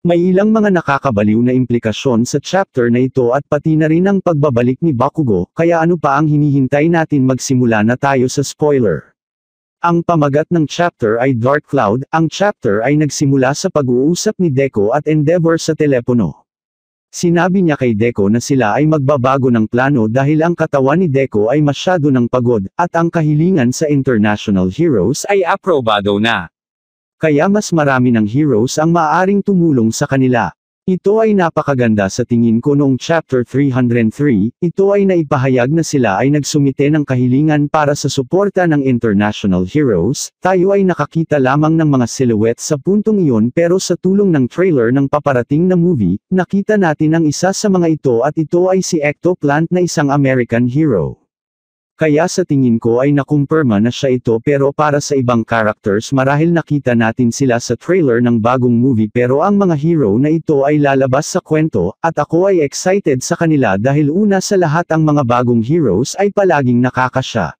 May ilang mga nakakabaliw na implikasyon sa chapter na ito at pati na rin ang pagbabalik ni Bakugo, kaya ano pa ang hinihintay natin magsimula na tayo sa spoiler. Ang pamagat ng chapter ay Dark Cloud, ang chapter ay nagsimula sa pag-uusap ni Deco at Endeavor sa telepono. Sinabi niya kay Deco na sila ay magbabago ng plano dahil ang katawan ni Deco ay masyado ng pagod, at ang kahilingan sa international heroes ay aprobado na. Kaya mas marami ng heroes ang maaaring tumulong sa kanila. Ito ay napakaganda sa tingin ko noong chapter 303, ito ay naipahayag na sila ay nagsumite ng kahilingan para sa suporta ng international heroes, tayo ay nakakita lamang ng mga silhouette sa puntong iyon pero sa tulong ng trailer ng paparating na movie, nakita natin ang isa sa mga ito at ito ay si Ectoplant na isang American hero. Kaya sa tingin ko ay nakumpirma na siya ito pero para sa ibang characters marahil nakita natin sila sa trailer ng bagong movie pero ang mga hero na ito ay lalabas sa kwento, at ako ay excited sa kanila dahil una sa lahat ang mga bagong heroes ay palaging nakakasya.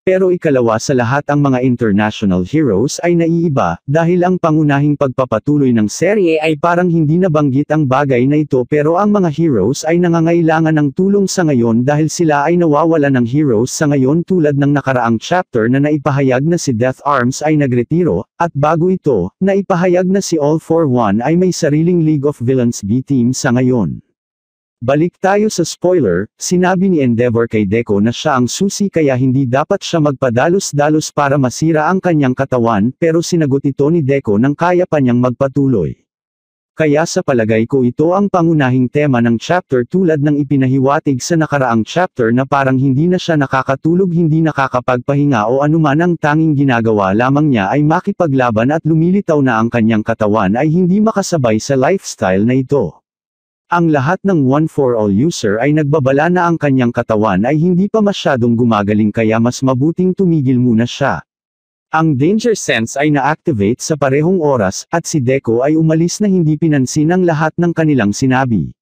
Pero ikalawa sa lahat ang mga international heroes ay naiiba, dahil ang pangunahing pagpapatuloy ng serye ay parang hindi nabanggit ang bagay na ito pero ang mga heroes ay nangangailangan ng tulong sa ngayon dahil sila ay nawawala ng heroes sa ngayon tulad ng nakaraang chapter na naipahayag na si Death Arms ay nagretiro, at bago ito, naipahayag na si All For One ay may sariling League of Villains B-Team sa ngayon. Balik tayo sa spoiler, sinabi ni Endeavor kay Deco na siya ang susi kaya hindi dapat siya magpadalos-dalos para masira ang kanyang katawan pero sinagot ito ni Deco nang kaya pa niyang magpatuloy. Kaya sa palagay ko ito ang pangunahing tema ng chapter tulad ng ipinahiwatig sa nakaraang chapter na parang hindi na siya nakakatulog hindi nakakapagpahinga o anuman ang tanging ginagawa lamang niya ay makipaglaban at lumilitaw na ang kanyang katawan ay hindi makasabay sa lifestyle na ito. Ang lahat ng one-for-all user ay nagbabala na ang kanyang katawan ay hindi pa masyadong gumagaling kaya mas mabuting tumigil muna siya. Ang danger sense ay na-activate sa parehong oras, at si Deco ay umalis na hindi pinansin ang lahat ng kanilang sinabi.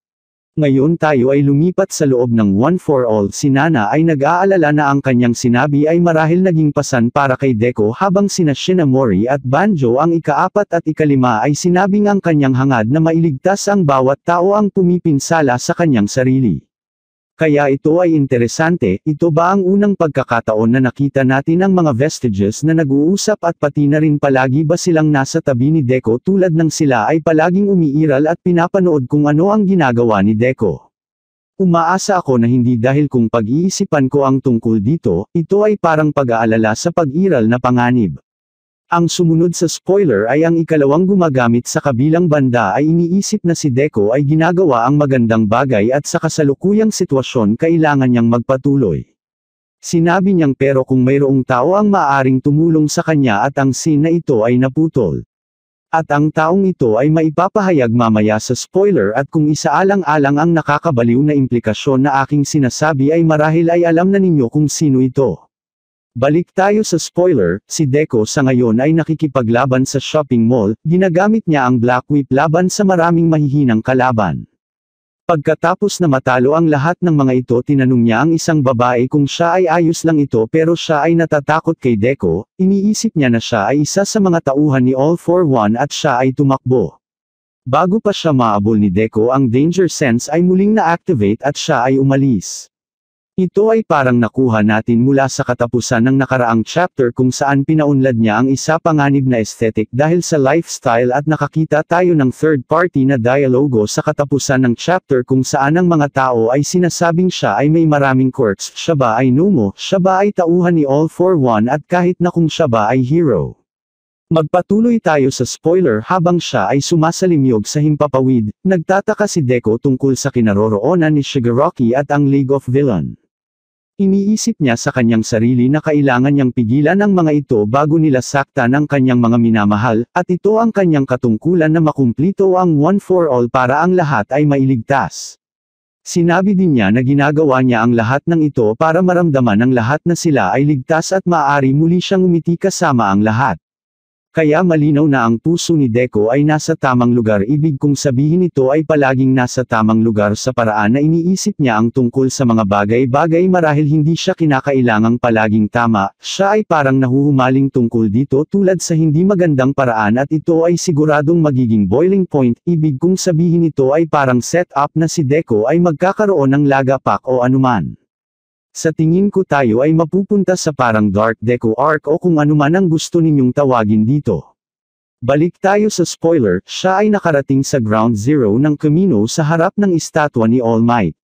Ngayon tayo ay lumipat sa loob ng One for All. Si Nana ay nag-aalala na ang kanyang sinabi ay marahil naging pasan para kay Deko habang sina Shinamori at Banjo ang ikaapat at ikalima ay sinabing ang kanyang hangad na mailigtas ang bawat tao ang pumipinsala sa kanyang sarili. Kaya ito ay interesante, ito ba ang unang pagkakataon na nakita natin ang mga vestiges na nag-uusap at pati na rin palagi ba silang nasa tabi ni Deco tulad ng sila ay palaging umiiral at pinapanood kung ano ang ginagawa ni Deco. Umaasa ako na hindi dahil kung pag-iisipan ko ang tungkol dito, ito ay parang pag-aalala sa pag-iral na panganib. Ang sumunod sa spoiler ay ang ikalawang gumagamit sa kabilang banda ay iniisip na si Deco ay ginagawa ang magandang bagay at sa kasalukuyang sitwasyon kailangan niyang magpatuloy. Sinabi niyang pero kung mayroong tao ang maaring tumulong sa kanya at ang scene na ito ay naputol. At ang taong ito ay maipapahayag mamaya sa spoiler at kung isaalang-alang ang nakakabaliw na implikasyon na aking sinasabi ay marahil ay alam na ninyo kung sino ito. Balik tayo sa spoiler, si Deco sa ngayon ay nakikipaglaban sa shopping mall, ginagamit niya ang Black Whip laban sa maraming mahihinang kalaban. Pagkatapos na matalo ang lahat ng mga ito tinanong niya ang isang babae kung siya ay ayos lang ito pero siya ay natatakot kay Deco, iniisip niya na siya ay isa sa mga tauhan ni All For One at siya ay tumakbo. Bago pa siya maabol ni Deco ang danger sense ay muling na-activate at siya ay umalis. Ito ay parang nakuha natin mula sa katapusan ng nakaraang chapter kung saan pinaunlad niya ang isa panganib na aesthetic dahil sa lifestyle at nakakita tayo ng third party na dialogo sa katapusan ng chapter kung saan ang mga tao ay sinasabing siya ay may maraming quirks, siya ba ay numo, siya ba ay tauhan ni All for One at kahit na kung siya ba ay hero. Magpatuloy tayo sa spoiler habang siya ay sumasalimyog sa himpapawid, nagtataka si Deko tungkol sa kinaroroonan ni Shigaraki at ang League of Villains. Iniisip niya sa kanyang sarili na kailangan niyang pigilan ang mga ito bago nila sakta ng kanyang mga minamahal, at ito ang kanyang katungkulan na makumplito ang one for all para ang lahat ay mailigtas. Sinabi din niya na ginagawa niya ang lahat ng ito para maramdaman ng lahat na sila ay ligtas at maaari muli siyang umiti kasama ang lahat. Kaya malinaw na ang puso ni Deco ay nasa tamang lugar ibig kong sabihin ito ay palaging nasa tamang lugar sa paraan na iniisip niya ang tungkol sa mga bagay-bagay marahil hindi siya kinakailangang palaging tama, siya ay parang nahuhumaling tungkol dito tulad sa hindi magandang paraan at ito ay siguradong magiging boiling point, ibig kong sabihin ito ay parang set up na si Deco ay magkakaroon ng lagapak o anuman. Sa tingin ko tayo ay mapupunta sa parang Dark Deco Arc o kung anuman ang gusto ninyong tawagin dito. Balik tayo sa spoiler, siya ay nakarating sa ground zero ng Camino sa harap ng estatwa ni All Might.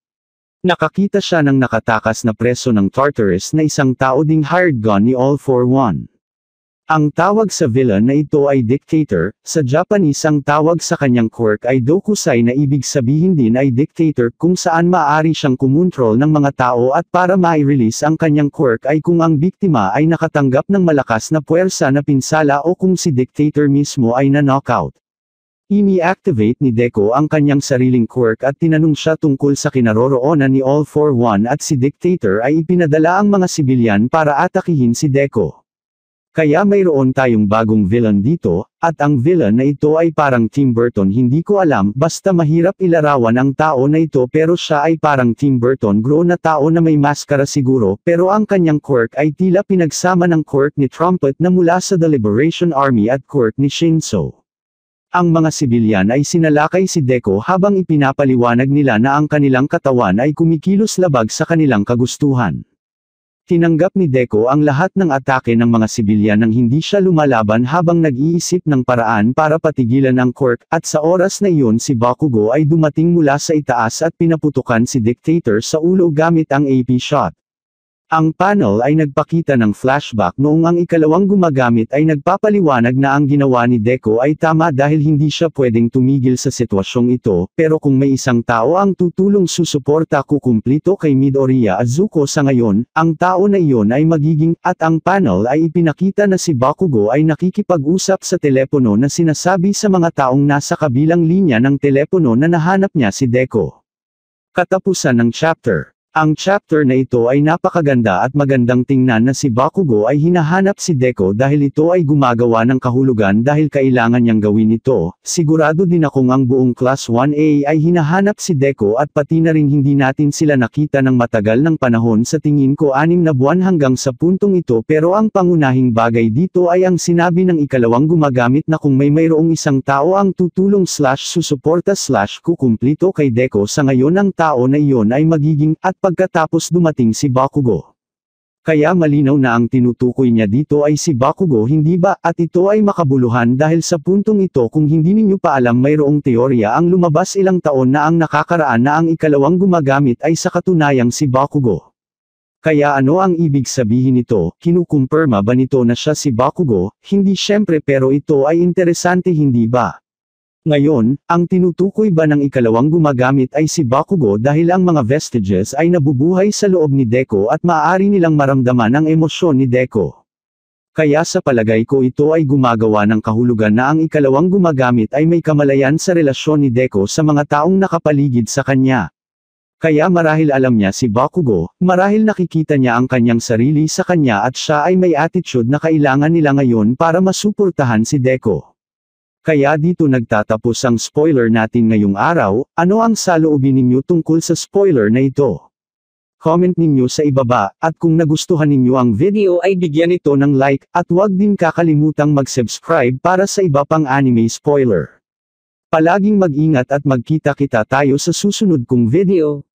Nakakita siya ng nakatakas na preso ng Tartarus na isang tao ding hired gun ni All For One. Ang tawag sa villain na ito ay dictator, sa Japanese ang tawag sa kanyang quirk ay dokusai na ibig sabihin din ay dictator kung saan maaari siyang kumontrol ng mga tao at para ma-release ang kanyang quirk ay kung ang biktima ay nakatanggap ng malakas na puwersa na pinsala o kung si dictator mismo ay na-knockout. Ini-activate ni Deko ang kanyang sariling quirk at tinanong siya tungkol sa kinaroroonan ni All for One at si Dictator ay ipinadala ang mga sibilyan para atakihin si Deko. Kaya mayroon tayong bagong villain dito, at ang villain na ito ay parang Tim Burton hindi ko alam basta mahirap ilarawan ang tao na ito pero siya ay parang Tim Burton grow na tao na may maskara siguro pero ang kanyang quirk ay tila pinagsama ng quirk ni Trumpet na mula sa The Liberation Army at quirk ni Shinzo. Ang mga sibilyan ay sinalakay si Deko habang ipinapaliwanag nila na ang kanilang katawan ay kumikilos labag sa kanilang kagustuhan. Tinanggap ni Deco ang lahat ng atake ng mga sibilyan nang hindi siya lumalaban habang nag-iisip ng paraan para patigilan ang Quirk, at sa oras na iyon si Bakugo ay dumating mula sa itaas at pinaputukan si Dictator sa ulo gamit ang AP shot. Ang panel ay nagpakita ng flashback noong ang ikalawang gumagamit ay nagpapaliwanag na ang ginawa ni Deco ay tama dahil hindi siya pwedeng tumigil sa sitwasyong ito, pero kung may isang tao ang tutulong susuporta kukumplito kay Midoriya Azuko sa ngayon, ang tao na iyon ay magiging, at ang panel ay ipinakita na si Bakugo ay nakikipag-usap sa telepono na sinasabi sa mga taong nasa kabilang linya ng telepono na nahanap niya si Deco. Katapusan ng chapter ang chapter na ito ay napakaganda at magandang tingnan na si Bakugo ay hinahanap si Deko dahil ito ay gumagawa ng kahulugan dahil kailangan niyang gawin ito. Sigurado din akong ang buong Class 1A ay hinahanap si Deko at pati na rin hindi natin sila nakita ng matagal ng panahon sa tingin ko anim na buwan hanggang sa puntong ito pero ang pangunahing bagay dito ay ang sinabi ng ikalawang gumagamit na kung may mayroong isang tao ang tutulong slash susuporta slash kukumplito kay Deko sa ngayon ang tao na iyon ay magiging at Pagkatapos dumating si Bakugo. Kaya malinaw na ang tinutukoy niya dito ay si Bakugo hindi ba at ito ay makabuluhan dahil sa puntong ito kung hindi ninyo pa alam mayroong teorya ang lumabas ilang taon na ang nakakaraan na ang ikalawang gumagamit ay sa katunayang si Bakugo. Kaya ano ang ibig sabihin nito, kinukumpirma ba nito na siya si Bakugo, hindi syempre pero ito ay interesante hindi ba? Ngayon, ang tinutukoy ba ng ikalawang gumagamit ay si Bakugo dahil ang mga vestiges ay nabubuhay sa loob ni Deko at maaari nilang maramdaman ang emosyon ni Deko. Kaya sa palagay ko ito ay gumagawa ng kahulugan na ang ikalawang gumagamit ay may kamalayan sa relasyon ni Deko sa mga taong nakapaligid sa kanya. Kaya marahil alam niya si Bakugo, marahil nakikita niya ang kanyang sarili sa kanya at siya ay may attitude na kailangan nila ngayon para masuportahan si Deko. Kaya dito nagtatapos ang spoiler natin ngayong araw, ano ang saloobin ninyo tungkol sa spoiler na ito? Comment ninyo sa ibaba, at kung nagustuhan ninyo ang video ay bigyan ito ng like, at huwag din kakalimutang mag-subscribe para sa iba pang anime spoiler. Palaging mag-ingat at magkita-kita tayo sa susunod kong video.